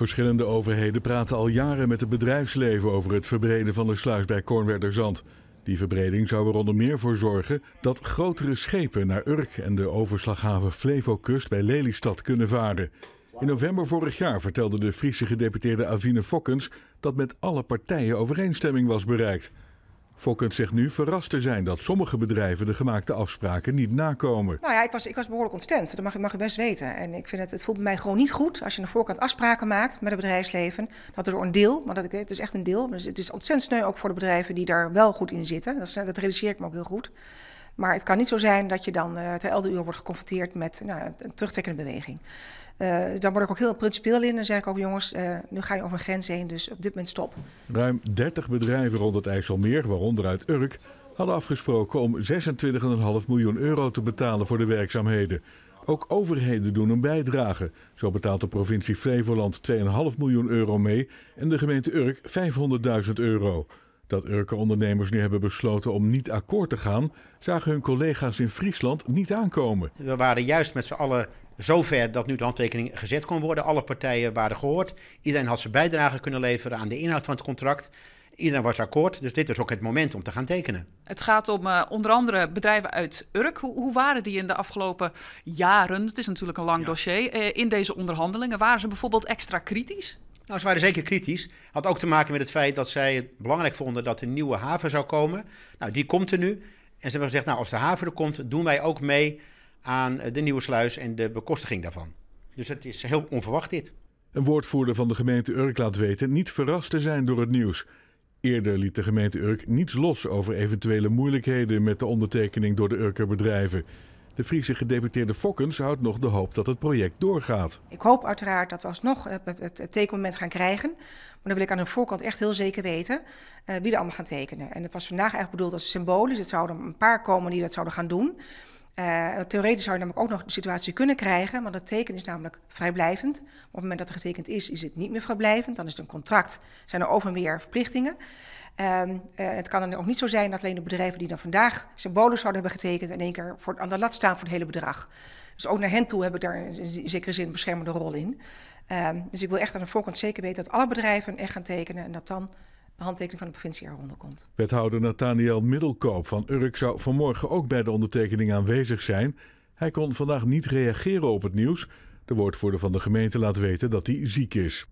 Verschillende overheden praten al jaren met het bedrijfsleven over het verbreden van de sluis bij Kornwerderzand. Die verbreding zou er onder meer voor zorgen dat grotere schepen naar Urk en de overslaghaven Flevokust bij Lelystad kunnen varen. In november vorig jaar vertelde de Friese gedeputeerde Avine Fokkens dat met alle partijen overeenstemming was bereikt. Fokkert zegt nu verrast te zijn dat sommige bedrijven de gemaakte afspraken niet nakomen. Nou ja, ik was, ik was behoorlijk ontstemd. Dat mag, mag u best weten. En ik vind het, het voelt bij mij gewoon niet goed als je aan de voorkant afspraken maakt met het bedrijfsleven. Dat er door een deel, want dat, het is echt een deel. Dus het is ontzettend sneu ook voor de bedrijven die daar wel goed in zitten. Dat, dat realiseer ik me ook heel goed. Maar het kan niet zo zijn dat je dan uh, eh, ter uur wordt geconfronteerd met nou, een terugtrekkende beweging. Uh, eh, dan word ik ook heel principieel in. Dan zeg ik ook, jongens, eh, nu ga je over een grens heen, dus op dit moment stop. Ruim 30 bedrijven rond het IJsselmeer, waaronder uit Urk, hadden afgesproken om 26,5 miljoen euro te betalen voor de werkzaamheden. Ook overheden doen een bijdrage. Zo betaalt de provincie Flevoland 2,5 miljoen euro mee en de gemeente Urk 500.000 euro. Dat Urke ondernemers nu hebben besloten om niet akkoord te gaan, zagen hun collega's in Friesland niet aankomen. We waren juist met z'n allen zover dat nu de handtekening gezet kon worden. Alle partijen waren gehoord. Iedereen had zijn bijdrage kunnen leveren aan de inhoud van het contract. Iedereen was akkoord, dus dit was ook het moment om te gaan tekenen. Het gaat om eh, onder andere bedrijven uit Urk. Hoe, hoe, waren die in de afgelopen jaren, het is natuurlijk een lang dossier, eh, in deze onderhandelingen? Waren ze bijvoorbeeld extra kritisch? Nou, ze waren zeker kritisch. Had ook te maken met het feit dat zij het belangrijk vonden dat een nieuwe haven zou komen. Nou, die komt er nu. En ze hebben gezegd, nou, als de haven er komt, doen wij ook mee aan eh, de nieuwe sluis en de bekostiging daarvan. Dus het is heel onverwacht dit. Een woordvoerder van de gemeente Urk laat weten niet verrast te zijn door het nieuws. Eerder liet de gemeente Urk niets los over eventuele moeilijkheden met de ondertekening door de Urker bedrijven. De Friese gedeputeerde Fokkens houdt nog de hoop dat het project doorgaat. Ik hoop uiteraard dat we alsnog eh, het tekenmoment gaan krijgen. Maar dan wil ik aan hun voorkant echt heel zeker weten eh, wie er allemaal gaan tekenen. En het was vandaag echt bedoeld als symbolisch. Dus het zouden een paar komen die dat zouden gaan doen. Uh, theoretisch zou je namelijk ook nog de situatie kunnen krijgen, want dat teken is namelijk vrijblijvend. Op het moment dat het getekend is, is het niet meer vrijblijvend. Dan is het een contract, zijn er over en weer verplichtingen. Uh, uh, het kan dan ook niet zo zijn dat alleen de bedrijven die dan vandaag symbolisch zouden hebben getekend, in één keer voor, aan de lat staan voor het hele bedrag. Dus ook naar hen toe heb ik daar in zekere zin een beschermende rol in. Ehm, dus ik wil echt aan de voorkant zeker weten dat alle bedrijven echt gaan tekenen en dat dan handtekening van de provincie eronder komt. Wethouder Nathaniel Middelkoop van Urk zou vanmorgen ook bij de ondertekening aanwezig zijn. Hij kon vandaag niet reageren op het nieuws. De woordvoerder van de gemeente laat weten dat hij ziek is.